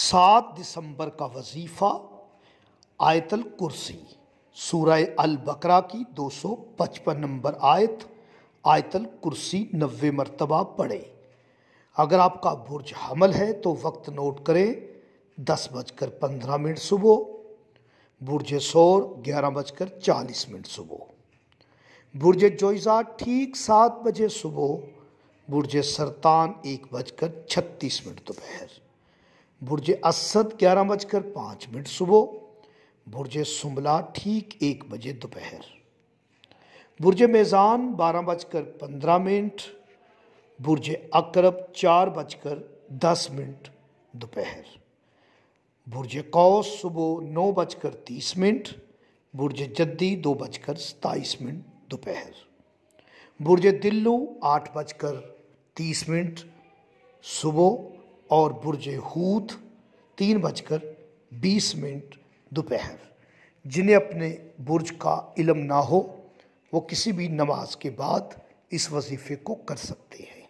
सात दिसंबर का वजीफ़ा आयतल कुर्सी सूरह अल बकरा की 255 नंबर आयत आयतल कुर्सी नबे मरतबा पढ़े अगर आपका बुर्ज हमल है तो वक्त नोट करें दस बजकर पंद्रह मिनट सुबह बुर्ज शोर ग्यारह बजकर चालीस मिनट सुबह बुर्ज जोइज़ा ठीक सात बजे सुबह बुरज सरतान एक बजकर छत्तीस मिनट दोपहर बुरज असद ग्यारह बजकर पाँच मिनट सुबह बुरज सुमला ठीक एक बजे दोपहर बुरज मेज़ान बारह बजकर पंद्रह मिनट बुरज अकरब चार बजकर दस मिनट दोपहर बुरज कौस सुबह नौ बजकर तीस मिनट बुरज जद्दी दो बजकर सताईस मिनट दोपहर बुरज दिल्लू आठ बजकर तीस मिनट सुबह और बुरज हूत तीन बजकर बीस मिनट दोपहर जिन्हें अपने बुर्ज का इलम ना हो वो किसी भी नमाज के बाद इस वजीफ़े को कर सकते हैं